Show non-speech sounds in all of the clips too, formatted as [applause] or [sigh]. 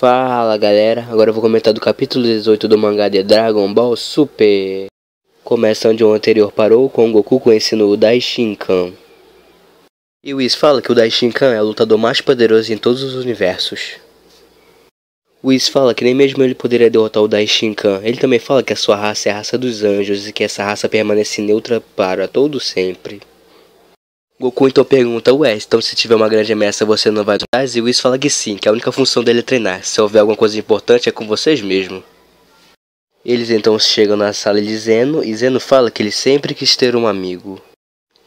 Fala galera, agora eu vou comentar do capítulo 18 do mangá de Dragon Ball Super. Começa onde o anterior parou, com Goku conhecendo o Daishinkan. E Whis fala que o Daishinkan é o lutador mais poderoso em todos os universos. Whis fala que nem mesmo ele poderia derrotar o Daishinkan. Ele também fala que a sua raça é a raça dos anjos e que essa raça permanece neutra para todo sempre. Goku então pergunta, ué, então se tiver uma grande ameaça você não vai atrás? E Whis fala que sim, que a única função dele é treinar. Se houver alguma coisa importante é com vocês mesmo. Eles então chegam na sala de Zeno e Zeno fala que ele sempre quis ter um amigo.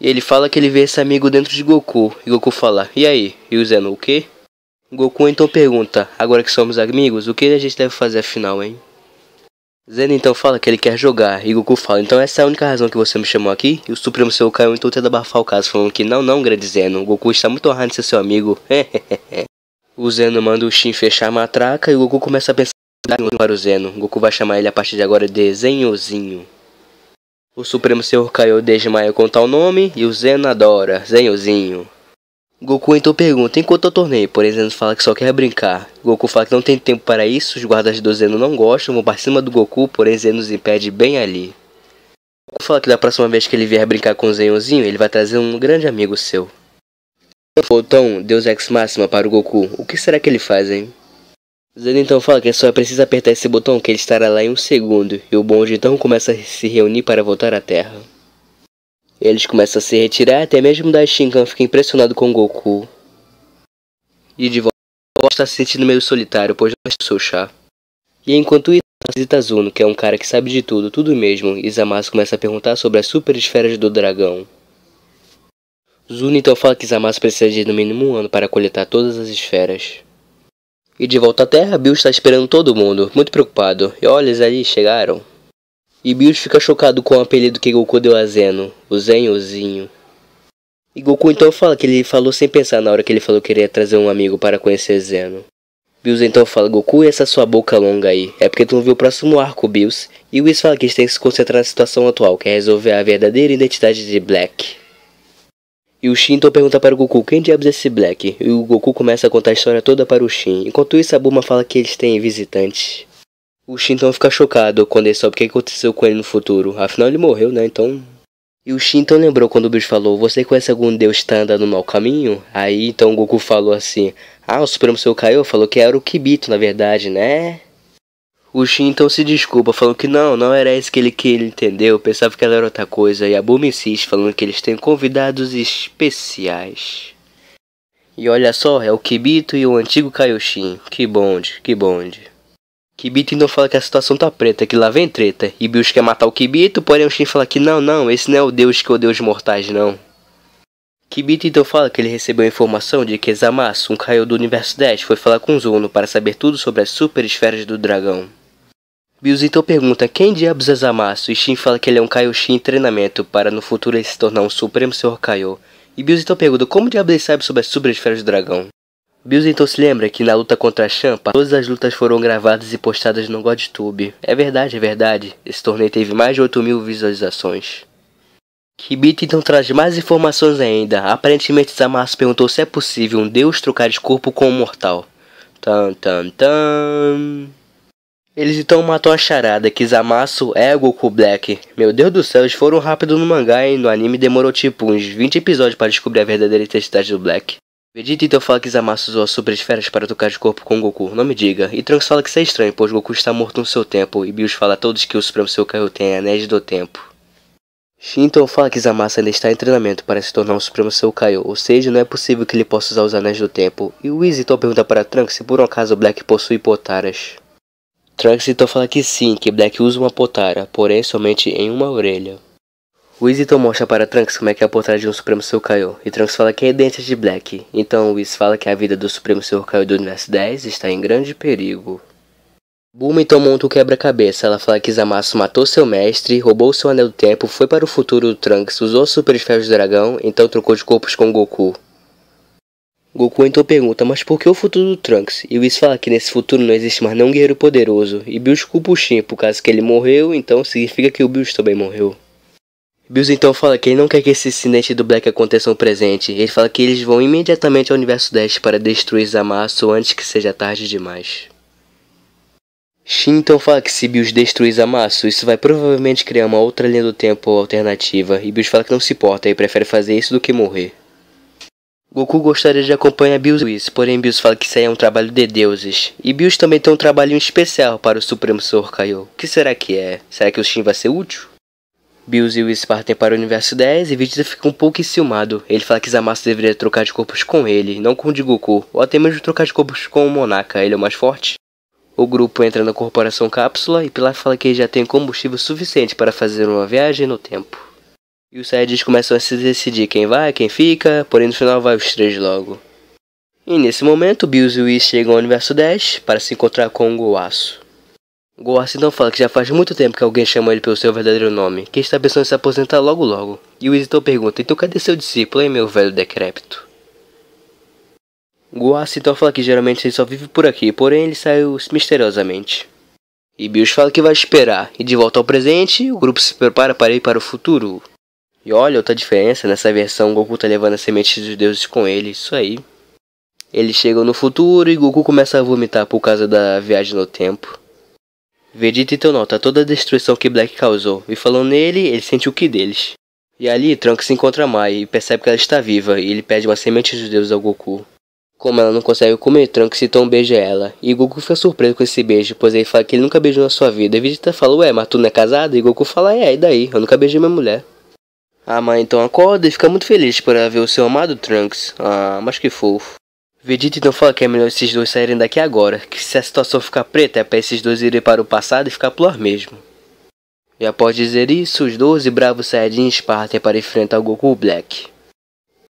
E ele fala que ele vê esse amigo dentro de Goku. E Goku fala, e aí? E o Zeno, o quê? Goku então pergunta, agora que somos amigos, o que a gente deve fazer afinal, hein? Zen então fala que ele quer jogar, e Goku fala, então essa é a única razão que você me chamou aqui? E o Supremo Seu caiu então tenta é abafar o caso, falando que não, não, grande Zeno, o Goku está muito honrado de ser seu amigo. [laughs] o Zeno manda o Shin fechar a matraca e o Goku começa a pensar para o Zeno. O Goku vai chamar ele a partir de agora de Zenhozinho. O Supremo Senhor Kaion deixa Maia contar o nome e o Zeno adora, Zenhozinho. Goku então pergunta, enquanto o torneio, porém Zeno fala que só quer brincar. Goku fala que não tem tempo para isso, os guardas do Zeno não gostam, vão para cima do Goku, porém Zeno os impede bem ali. Goku fala que da próxima vez que ele vier brincar com o Zenonzinho, ele vai trazer um grande amigo seu. Voltão, Deus Ex Máxima para o Goku, o que será que ele faz, hein? Zeno então fala que só precisa apertar esse botão que ele estará lá em um segundo, e o bonde então começa a se reunir para voltar à Terra. Eles começam a se retirar, até mesmo da Shinkan fica impressionado com Goku. E de volta está se sentindo meio solitário, pois não é seu chá. E enquanto isso, visita Zuno, que é um cara que sabe de tudo, tudo mesmo, e Zamasu começa a perguntar sobre as super esferas do dragão. Zuno então fala que Zamasu precisa de no mínimo um ano para coletar todas as esferas. E de volta à Terra, Bill está esperando todo mundo, muito preocupado. E olha, eles ali chegaram. E Bills fica chocado com o apelido que Goku deu a Zeno, o Zenhozinho. E Goku então fala que ele falou sem pensar na hora que ele falou que iria trazer um amigo para conhecer Zeno. Bills então fala, Goku, e essa sua boca longa aí? É porque tu não viu o próximo arco, Bills. E Whis fala que eles têm que se concentrar na situação atual, que é resolver a verdadeira identidade de Black. E o Shin então pergunta para o Goku quem diabos é esse Black. E o Goku começa a contar a história toda para o Shin. Enquanto isso, a Buma fala que eles têm visitantes. O Shin então fica chocado quando ele sabe o que aconteceu com ele no futuro. Afinal, ele morreu, né? Então. E o Shin então lembrou quando o bicho falou: Você conhece algum deus que está andando no mau caminho? Aí então o Goku falou assim: Ah, o Supremo Seu Kaiô falou que era o Kibito, na verdade, né? O Shin então se desculpa, falando que não, não era esse que ele, que ele entendeu, pensava que era outra coisa, e a Bulma insiste, falando que eles têm convidados especiais. E olha só, é o Kibito e o antigo Kaioshin. Que bonde, que bonde. Kibito então fala que a situação tá preta, que lá vem treta. E Bills quer matar o Kibito, porém o Shin fala que não, não, esse não é o deus que odeia os mortais, não. Kibito então fala que ele recebeu a informação de que Zamasu, um Kaiô do Universo 10, foi falar com Zuno para saber tudo sobre as super esferas do dragão. Bills então pergunta quem diabos é Zamasu e Shin fala que ele é um Kaioshin em treinamento para no futuro ele se tornar um Supremo Senhor Kaiô. E Bills então pergunta como diabos ele sabe sobre as super esferas do dragão. Bills então se lembra que na luta contra a Champa, todas as lutas foram gravadas e postadas no GodTube. É verdade, é verdade. Esse torneio teve mais de 8 mil visualizações. Kibito então traz mais informações ainda. Aparentemente Zamasu perguntou se é possível um deus trocar de corpo com um mortal. Tan tan tan. Eles então matam a charada que Zamasu é Goku Black. Meu Deus do céu, eles foram rápido no mangá e no anime demorou tipo uns 20 episódios para descobrir a verdadeira identidade do Black. Vegeta então fala que Zamasu usou as super esferas para tocar de corpo com Goku, não me diga. E Trunks fala que isso é estranho, pois Goku está morto no seu tempo, e Bills fala a todos que o Supremo Seu Kaiô tem anéis do tempo. Shinton fala que Zamasu ainda está em treinamento para se tornar o Supremo Seu Kaiô, ou seja, não é possível que ele possa usar os anéis do tempo. E Whis então pergunta para Trunks se por um acaso Black possui potaras. Trunks então fala que sim, que Black usa uma potara, porém somente em uma orelha. Whis então mostra para Trunks como é que é a portagem de um Supremo Senhor Kaiô, e Trunks fala que é dente de Black. Então Whis fala que a vida do Supremo Senhor Kaiô do Universo 10 está em grande perigo. Bulma então monta o quebra-cabeça. Ela fala que Zamasu matou seu mestre, roubou seu anel do tempo, foi para o futuro do Trunks, usou super esferos do dragão, então trocou de corpos com Goku. Goku então pergunta, mas por que o futuro do Trunks? E Whis fala que nesse futuro não existe mais nenhum guerreiro poderoso, e Bills culpa o Shin, por causa que ele morreu, então significa que o Bills também morreu. Bills então fala que ele não quer que esse incidente do Black aconteça no presente. Ele fala que eles vão imediatamente ao Universo 10 para destruir Zamasu antes que seja tarde demais. Shin então fala que se Bills destruir Zamasu, isso vai provavelmente criar uma outra linha do tempo alternativa, e Bills fala que não se importa e prefere fazer isso do que morrer. Goku gostaria de acompanhar Bills, porém Bills fala que isso aí é um trabalho de deuses. E Bills também tem um trabalhinho especial para o Supremo Senhor Kaiô. O que será que é? Será que o Shin vai ser útil? Bills e o Spartan para o universo 10 e Vegeta fica um pouco enciumado. Ele fala que Zamasu deveria trocar de corpos com ele, não com o de Goku, ou até mesmo trocar de corpos com o Monaka, ele é o mais forte. O grupo entra na Corporação Cápsula e Pilar fala que já tem combustível suficiente para fazer uma viagem no tempo. E os Saiyajins começam a se decidir quem vai, quem fica, porém no final vai os três logo. E nesse momento, Bills e Whis chegam ao universo 10 para se encontrar com o Goaço. Goarsidão então fala que já faz muito tempo que alguém chama ele pelo seu verdadeiro nome, que está pensando em se aposentar logo logo. E o Isidor pergunta, então cadê seu discípulo, hein, meu velho decrépito? Goarsidão então fala que geralmente ele só vive por aqui, porém ele saiu misteriosamente. E Bills fala que vai esperar, e de volta ao presente, o grupo se prepara para ir para o futuro. E olha outra diferença, nessa versão Goku tá levando a sementes dos deuses com ele, isso aí. Eles chegam no futuro e Goku começa a vomitar por causa da viagem no tempo. Vegeta então nota tá toda a destruição que Black causou, e falando nele, ele sente o que deles. E ali, Trunks encontra Mai e percebe que ela está viva, e ele pede uma semente dos deuses ao Goku. Como ela não consegue comer, Trunks então beija ela, e Goku fica surpreso com esse beijo, pois ele fala que ele nunca beijou na sua vida, e Vegeta fala, ué, mas tu não é casado? E Goku fala, é, e daí? Eu nunca beijei minha mulher. A mãe então acorda e fica muito feliz por ela ver o seu amado Trunks. Ah, mas que fofo. Vegeta então fala que é melhor esses dois saírem daqui agora, que se a situação ficar preta é para esses dois irem para o passado e ficar pior mesmo. E após dizer isso, os 12 bravos Saiyajins partem é para enfrentar o Goku Black.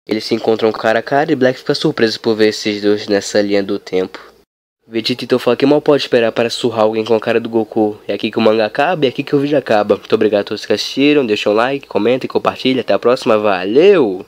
Eles se encontram cara a cara e Black fica surpreso por ver esses dois nessa linha do tempo. Vegeta então fala que mal pode esperar para surrar alguém com a cara do Goku. É aqui que o manga acaba e é aqui que o vídeo acaba. Muito obrigado a todos que assistiram, deixa um like, comenta e compartilha. Até a próxima, valeu!